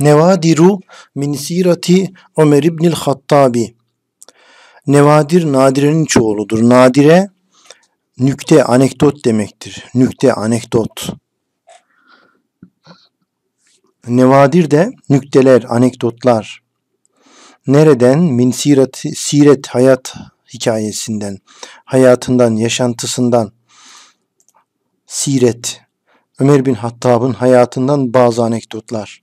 Nevadiru min sirati Ömer İbnil Hattabi. Nevadir nadirenin çoğuludur. Nadire nükte anekdot demektir. Nükte anekdot. Nevadir de nükteler, anekdotlar. Nereden? Min siret, siret hayat hikayesinden, hayatından, yaşantısından. Siret, Ömer bin Hattab'ın hayatından bazı anekdotlar.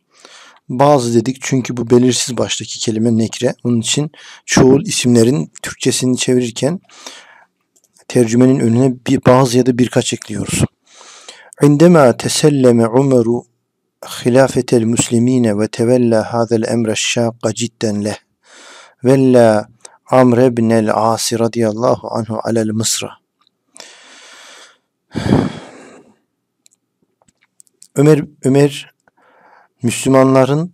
Bazı dedik çünkü bu belirsiz baştaki kelime nekre. Onun için çoğul isimlerin Türkçesini çevirirken tercümenin önüne bir bazı ya da birkaç ekliyoruz. Indema عندما تسلم عمر خلافة المسلمين وتولى هذا الأمر الشاق جدا له ولى عمرو بن العاص رضي الله عنه على mısra Ömer Ömer Müslümanların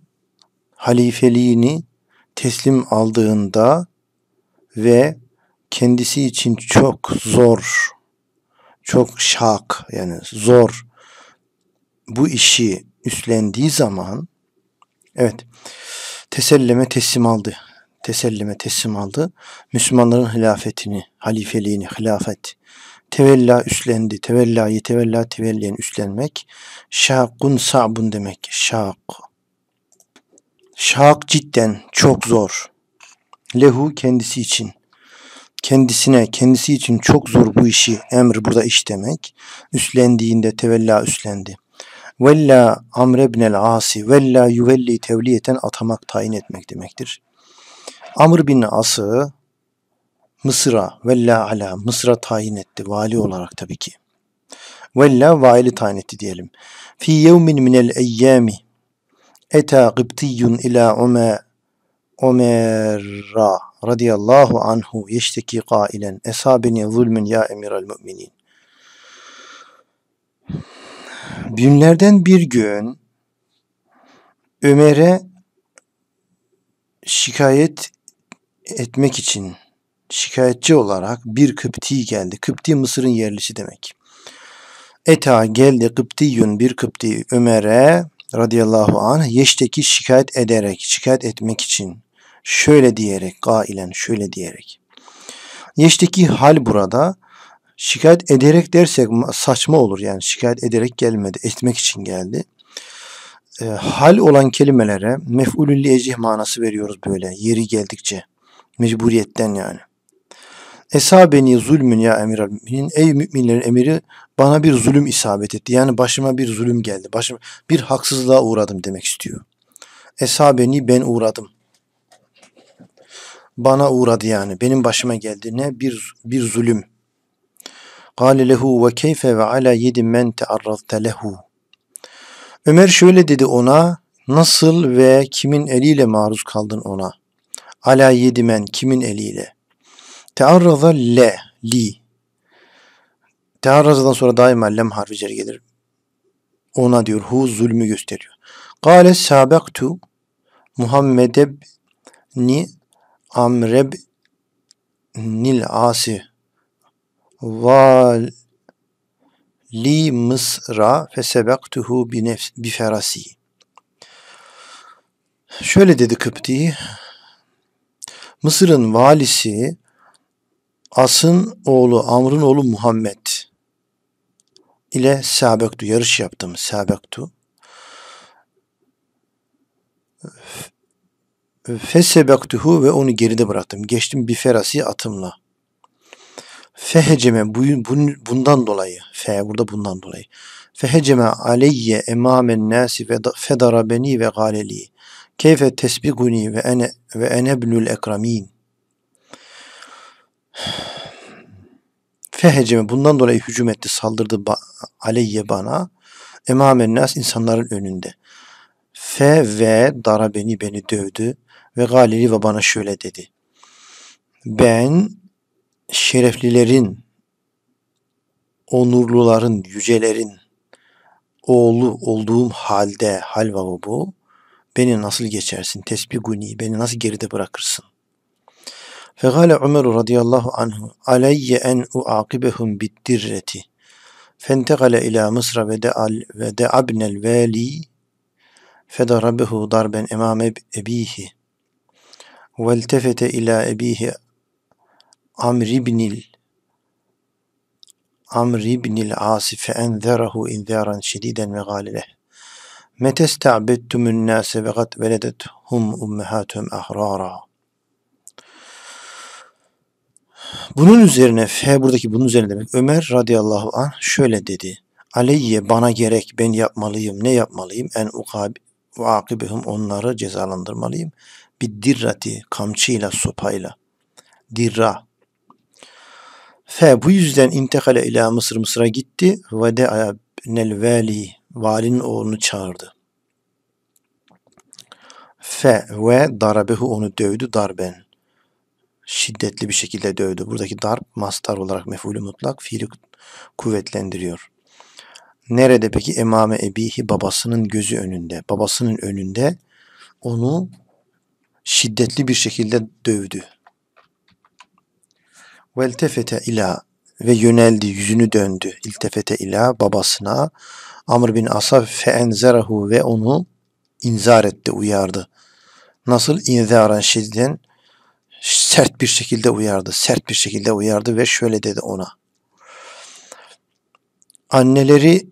halifeliğini teslim aldığında ve kendisi için çok zor, çok şak yani zor bu işi üstlendiği zaman evet tesellime teslim aldı. Tesellime teslim aldı. Müslümanların hilafetini, halifeliğini, hilafet Tevella üstlendi. Tevella yetevella tevelleyen üstlenmek. Şakun sabun demek. Şak. Şak cidden çok zor. Lehu kendisi için. Kendisine, kendisi için çok zor bu işi. Emr burada iş demek. Üstlendiğinde tevella üstlendi. Vella Amr el Asi vella yuvelli tevliyeten atamak tayin etmek demektir. Amr bin As'ı Mısır'a vella ala Mısır'a tayin etti vali olarak tabii ki. Vella vali tayin etti diyelim. Fi yevmin minel eyyami eta gıbtiyyun ila Ömer Ömer'a radıyallahu anhu yeşteki kailen esabeni zulmün ya emirel müminin. Günlerden bir gün Ömer'e şikayet etmek için şikayetçi olarak bir Kıpti geldi. Kıpti Mısır'ın yerlisi demek. Eta geldi Kıptiyün bir Kıpti Ömer'e radıyallahu anh yeşteki şikayet ederek, şikayet etmek için şöyle diyerek, gailen şöyle diyerek. Yeşteki hal burada şikayet ederek dersek saçma olur yani şikayet ederek gelmedi, etmek için geldi. E, hal olan kelimelere mef'ulün li manası veriyoruz böyle yeri geldikçe. Mecburiyetten yani. Esabeni zulmün ya emir müminin. Ey müminlerin emiri bana bir zulüm isabet etti. Yani başıma bir zulüm geldi. Başıma bir haksızlığa uğradım demek istiyor. Esabeni ben uğradım. Bana uğradı yani. Benim başıma geldi. Ne? Bir, bir zulüm. قَالَ لَهُ وَكَيْفَ وَعَلَى يَدِ مَنْ تَعَرَّضْتَ لَهُ Ömer şöyle dedi ona, nasıl ve kimin eliyle maruz kaldın ona? Ala yedimen kimin eliyle? Tearraza le, li. Tearrazadan sonra daima lem harfi cer gelir. Ona diyor hu zulmü gösteriyor. Kale sabaktu Muhammed'e ni amreb nil asi val li Mısra fesebaktuhu bi nefs bi ferasi. Şöyle dedi Kıpti. Mısır'ın valisi As'ın oğlu, Amr'ın oğlu Muhammed ile Sabektu yarış yaptım Sabektu. Fesebektuhu ve onu geride bıraktım. Geçtim bir ferasi atımla. Feheceme bundan dolayı. Fe burada bundan dolayı. Feheceme aleyye emamen nasi ve fedara beni ve galeli. Keyfe tesbiguni ve ene ve ene ekramin. Feheceme bundan dolayı hücum etti, saldırdı ba, aleyye bana. Emamen nas insanların önünde. Fe ve dara beni beni dövdü ve galili ve bana şöyle dedi. Ben şereflilerin, onurluların, yücelerin oğlu olduğum halde hal bu beni nasıl geçersin? Tesbih guni, beni nasıl geride bırakırsın? فقال عمر رضي الله عنه علي أن أعاقبهم بالدرة فانتقل إلى مصر ودعا, ودعا ابن الوالي فضربه ضربا أمام أبيه والتفت إلى أبيه عمرو بن عمرو بن العاص فأنذره إنذارا شديدا وقال له متى استعبدتم الناس وقد ولدتهم أمهاتهم أحرارا Bunun üzerine F buradaki bunun üzerine demek Ömer radıyallahu an şöyle dedi. Aleyye bana gerek ben yapmalıyım ne yapmalıyım en ukab ve onları cezalandırmalıyım. Bir dirrati kamçıyla sopayla. Dirra. f bu yüzden intekale ila Mısır Mısır'a gitti ve de nel veli valinin oğlunu çağırdı. f ve darabehu onu dövdü darben şiddetli bir şekilde dövdü. Buradaki darp mastar olarak mefulü mutlak fiili kuvvetlendiriyor. Nerede peki emame ebihi babasının gözü önünde. Babasının önünde onu şiddetli bir şekilde dövdü. tefete ila ve yöneldi, yüzünü döndü. İltefete ila babasına Amr bin Asaf feenzerahu ve onu inzar etti, uyardı. Nasıl inzaran şidden sert bir şekilde uyardı. Sert bir şekilde uyardı ve şöyle dedi ona. Anneleri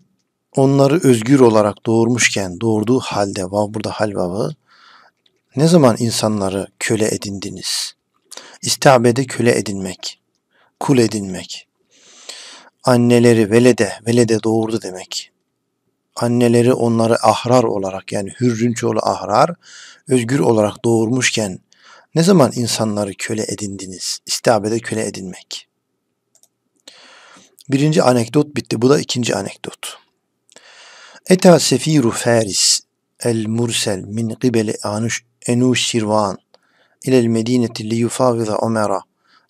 onları özgür olarak doğurmuşken doğurduğu halde vav burada hal vavı ne zaman insanları köle edindiniz? İstabede köle edinmek, kul edinmek. Anneleri velede, velede doğurdu demek. Anneleri onları ahrar olarak yani hürrünç oğlu ahrar özgür olarak doğurmuşken ne zaman insanları köle edindiniz? İstabede köle edinmek. Birinci anekdot bitti. Bu da ikinci anekdot. Eta sefiru Faris el mursel min qibeli Anuş Enuş Şirvan ile el Medine'ti li yufaviza Ömer'a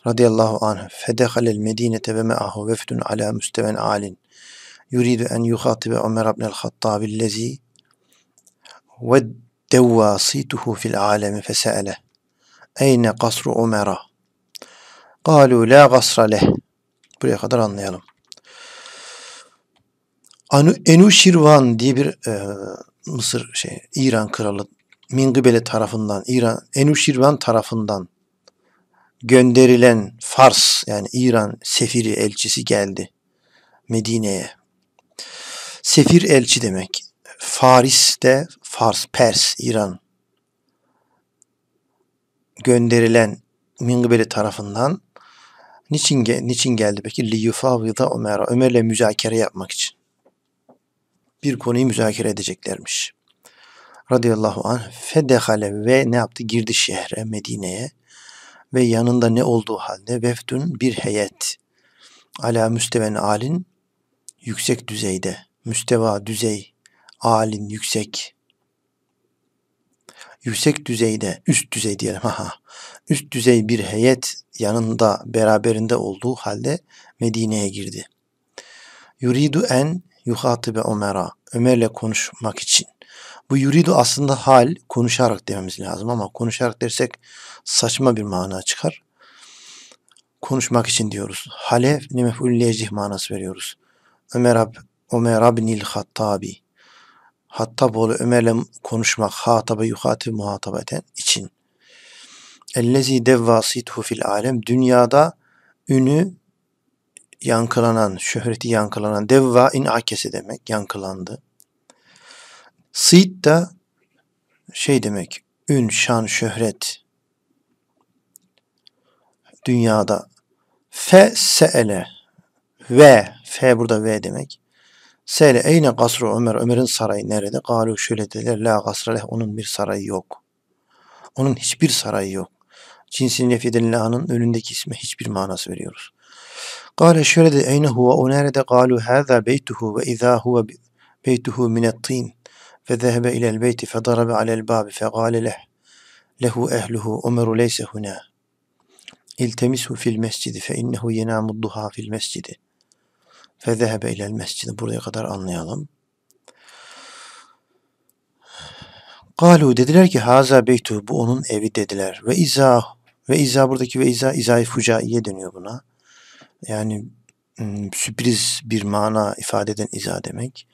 radıyallahu anh fedehal el Medine'te ve me'ahu vefdun ala müsteven alin yuridu en yuhatibe Ömer ibn el Hattabi lezi ve devvasituhu fil alemi fesele Eyne kasru Umer'a? Galu la gasra leh. Buraya kadar anlayalım. Anu, Enuşirvan diye bir e, Mısır şey İran kralı Mingibele tarafından İran Enuşirvan tarafından gönderilen Fars yani İran sefiri elçisi geldi Medine'ye. Sefir elçi demek. Faris de Fars, Pers, İran gönderilen Mingbeli tarafından niçin niçin geldi peki? Li yufavida Ömer'e. Ömer'le müzakere yapmak için. Bir konuyu müzakere edeceklermiş. Radıyallahu an. fedehale ve ne yaptı? Girdi şehre, Medine'ye ve yanında ne olduğu halde vefdün bir heyet. Ala müsteven alin yüksek düzeyde. Müsteva düzey alin yüksek yüksek düzeyde, üst düzey diyelim haha, üst düzey bir heyet yanında beraberinde olduğu halde Medine'ye girdi. Yuridu en yuhatibe Ömer'a. Ömer'le konuşmak için. Bu yuridu aslında hal konuşarak dememiz lazım ama konuşarak dersek saçma bir mana çıkar. Konuşmak için diyoruz. Hale ne mef'ul manası veriyoruz. Ömer ab Ömer abnil Hattabi. Hattaboğlu Ömer'le konuşmak hatabe yuhati muhatabeten için. Ellezi devvasithu fil alem dünyada ünü yankılanan, şöhreti yankılanan devva in inakesi demek yankılandı. Sit da şey demek ün, şan, şöhret dünyada fe seele ve fe burada ve demek Sele eyne gasru Ömer, Ömer'in sarayı nerede? Galu şöyle dediler, la gasraleh, onun bir sarayı yok. Onun hiçbir sarayı yok. Cinsin lahanın önündeki isme hiçbir manası veriyoruz. Gale şöyle dedi, eyne huve, o nerede? Galu hâzâ beytuhu ve izâ huve beytuhu minettîn. فذهب إلى البيت فضرب على الباب فقال له له أهله أمر ليس هنا التمسه في المسجد فإنه ينام الضحى fil المسجد Fezehebe ilel mescidi. Buraya kadar anlayalım. "Kalu" dediler ki haza beytu bu onun evi dediler. Ve izah ve izah buradaki ve izah izahı fucaiye deniyor buna. Yani sürpriz bir mana ifade eden izah demek.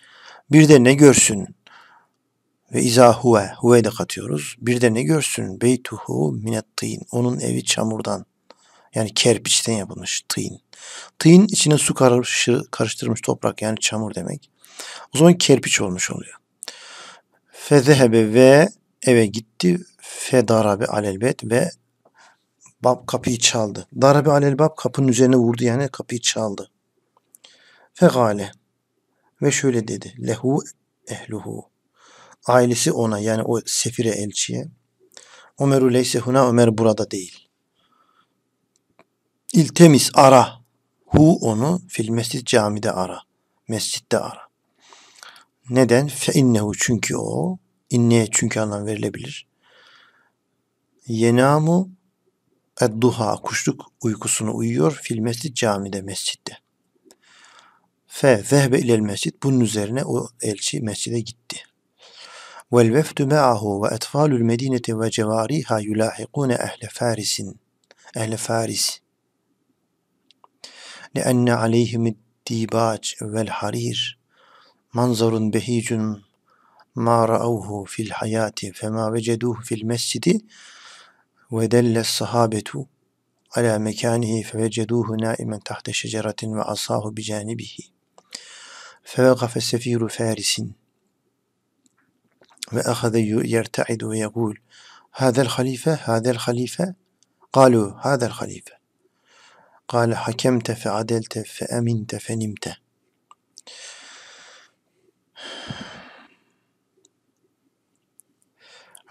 Bir de ne görsün ve izah huve, huve de katıyoruz. Bir de ne görsün beytuhu minettin, onun evi çamurdan. Yani kerpiçten yapılmış tıyın. Tıyın içine su karışı, karıştırmış toprak yani çamur demek. O zaman kerpiç olmuş oluyor. Fezehebe ve eve gitti. Fedarabe alelbet ve bab kapıyı çaldı. Darabe alelbab kapının üzerine vurdu yani kapıyı çaldı. Fegale ve şöyle dedi. Lehu ehluhu. Ailesi ona yani o sefire elçiye. Ömer leyse huna Ömer burada değil. İltemis ara. Hu onu fil mescid camide ara. Mescitte ara. Neden? Fe innehu çünkü o. İnneye çünkü anlam verilebilir. Yenamu duha kuşluk uykusunu uyuyor. Fil mescid camide mescitte. Fe vehbe ilel mescid. Bunun üzerine o elçi mescide gitti. Vel vefdu me'ahu ve etfalul medinete ve cevariha yulahiqune ehle farisin. Ehle faris. لأن عليهم الديباج والحرير منظر بهيج ما رأوه في الحياة فما وجدوه في المسجد ودل الصحابة على مكانه فوجدوه نائما تحت شجرة وعصاه بجانبه فوقف السفير فارس وأخذ يرتعد ويقول هذا الخليفة هذا الخليفة قالوا هذا الخليفة قال حكمت فعدلت فأمنت فنمت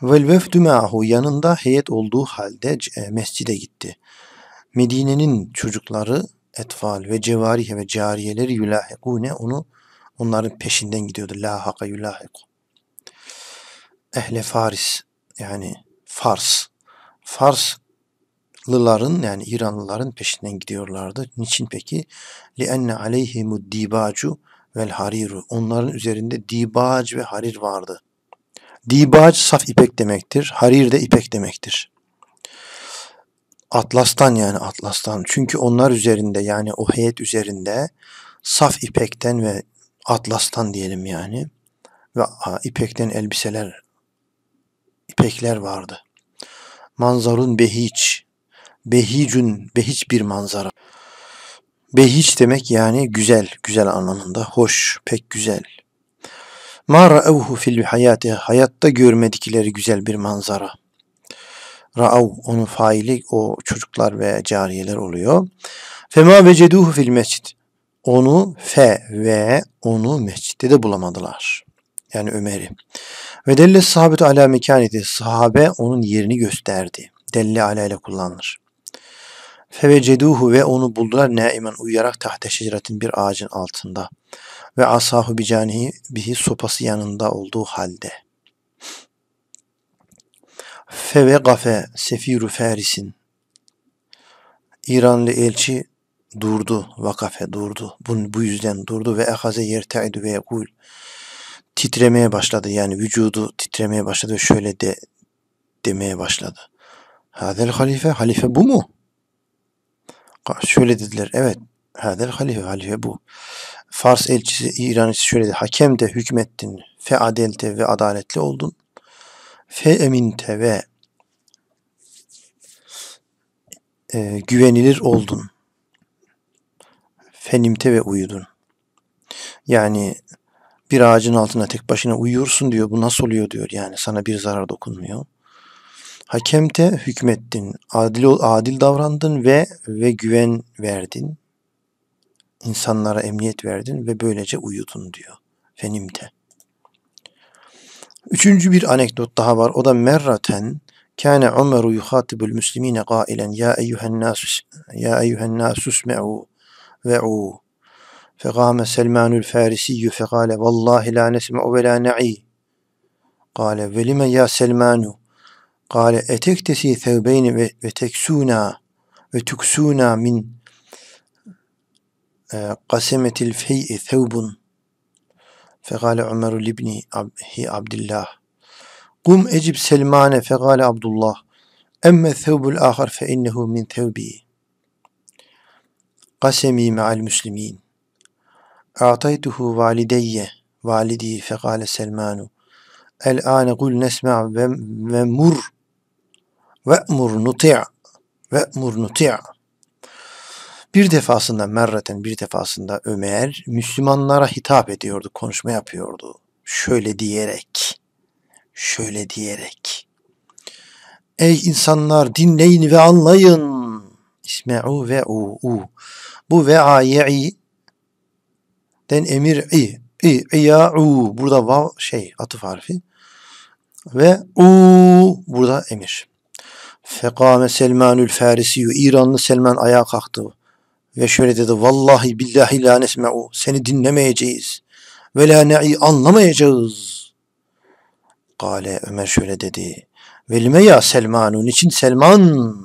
Vel vefdü yanında heyet olduğu halde e, mescide gitti. Medine'nin çocukları etfal ve cevarihe ve cariyeleri yulahikune onu onların peşinden gidiyordu. La haka yulahiku. Ehle Faris yani Fars. Fars Lıların yani İranlıların peşinden gidiyorlardı. Niçin peki? لِأَنَّ عَلَيْهِمُ الدِّيبَاجُ vel hariru. Onların üzerinde dibac ve harir vardı. Dibac saf ipek demektir. Harir de ipek demektir. Atlas'tan yani Atlas'tan. Çünkü onlar üzerinde yani o heyet üzerinde saf ipekten ve Atlas'tan diyelim yani ve ipekten elbiseler ipekler vardı. Manzarun behiç Behicün, behiç bir manzara. Behiç demek yani güzel, güzel anlamında. Hoş, pek güzel. Ma ra'evhu fil hayati. Hayatta görmedikleri güzel bir manzara. Ra'av, onun faili o çocuklar ve cariyeler oluyor. Fema veceduhu fil mescid. Onu fe ve onu mescitte de bulamadılar. Yani Ömer'i. Ve delle sahabetu ala mekaneti. Sahabe onun yerini gösterdi. Delle ala ile kullanılır. Feveceduhu ve onu buldular naimen uyuyarak tahte şecretin bir ağacın altında. Ve asahu bicanihi bihi sopası yanında olduğu halde. Feve gafe sefiru ferisin. İranlı elçi durdu, vakafe durdu. Bunun, bu yüzden durdu ve ehaze yertaidu ve yekul. Titremeye başladı yani vücudu titremeye başladı ve şöyle de demeye başladı. Hadel halife, halife bu mu? şöyle dediler. Evet. Hadel halife. Halife bu. Fars elçisi İran elçisi şöyle dedi. Hakem de hükmettin. Fe adelte ve adaletli oldun. Fe eminte ve e, güvenilir oldun. Fenimte ve uyudun. Yani bir ağacın altına tek başına uyuyorsun diyor. Bu nasıl oluyor diyor. Yani sana bir zarar dokunmuyor. Hakemte hükmettin, adil ol, adil davrandın ve ve güven verdin. İnsanlara emniyet verdin ve böylece uyudun diyor. Fenimte. Üçüncü bir anekdot daha var. O da merraten kâne Ömeru yuhatibul müslimine gâilen ya eyyühen nasus ya eyyühen nasus me'u ve'u فقام سلمان الفارسي فقال la nesme'u ve la نعي قال velime ya Selmanu. قال أتكتسي ثوبين وتكسونا وتكسونا من آه، قسمة الفيء ثوب فقال عمر لابنه عبد الله قم أجب سلمان فقال عبد الله أما الثوب الآخر فإنه من ثوبي قسمي مع المسلمين أعطيته والدي والدي فقال سلمان الآن قل نسمع ومر Ve'mur nuti' Ve'mur nuti' Bir defasında merraten bir defasında Ömer Müslümanlara hitap ediyordu, konuşma yapıyordu. Şöyle diyerek, şöyle diyerek. Ey insanlar dinleyin ve anlayın. İsme'u ve u u. Bu ve ayi den emir i. i iya u. Burada vav şey atıf harfi. Ve u burada emir. Fekame Selmanül Farisiyu. İranlı Selman ayağa kalktı ve şöyle dedi. Vallahi billahi la nesme'u. Seni dinlemeyeceğiz. Ve la ne'i anlamayacağız. Kale Ömer şöyle dedi. Velime ya Selmanun için Selman.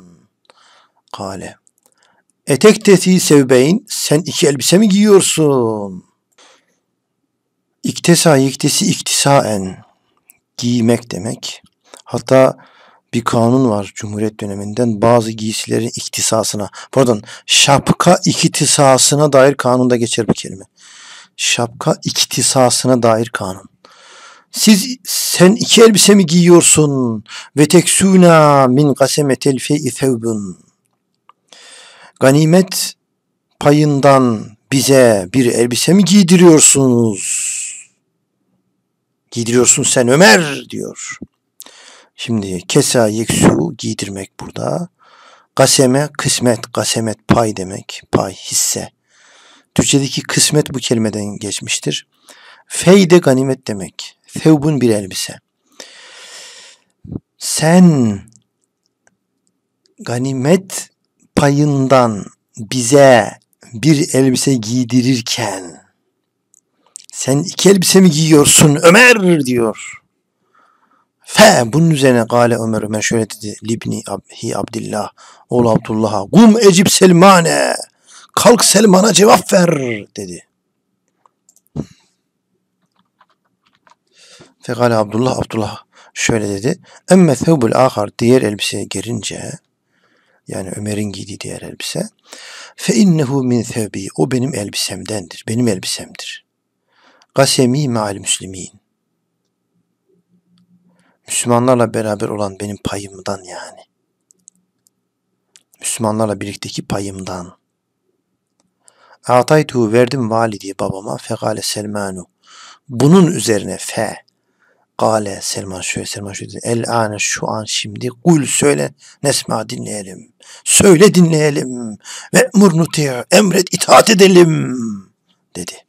Kale. Etek tetiği sevbeyin. Sen iki elbise mi giyiyorsun? İktesa yektesi iktisaen. Giymek demek. Hatta bir kanun var Cumhuriyet döneminden bazı giysilerin iktisasına pardon şapka iktisasına dair kanunda geçer bir kelime. Şapka iktisasına dair kanun. Siz sen iki elbise mi giyiyorsun? Ve teksuna min kasemetel fe'i thevbun. Ganimet payından bize bir elbise mi giydiriyorsunuz? Giydiriyorsun sen Ömer diyor. Şimdi kesa yeksu giydirmek burada. Gaseme kısmet, gasemet pay demek, pay hisse. Türkçedeki kısmet bu kelimeden geçmiştir. Fey ganimet demek. Thevbun bir elbise. Sen ganimet payından bize bir elbise giydirirken sen iki elbise mi giyiyorsun Ömer diyor. Fe bunun üzerine gale Ömer Ömer şöyle dedi. Libni hi Abdillah. Oğlu Abdullah'a. Gum ecib Selmane. Kalk Selman'a cevap ver dedi. Fekale Abdullah Abdullah şöyle dedi. Emme thevbul ahar diğer elbiseye gelince yani Ömer'in giydiği diğer elbise fe innehu min thevbi o benim elbisemdendir. Benim elbisemdir. Gasemi ma'al müslimin Müslümanlarla beraber olan benim payımdan yani. Müslümanlarla birlikteki payımdan. Ataytu verdim validi babama fekale Selmanu. Bunun üzerine fe Gale Selman şöyle Selman şöyle el ane şu an şimdi kul söyle nesma dinleyelim. Söyle dinleyelim. Ve murnuti emret itaat edelim dedi.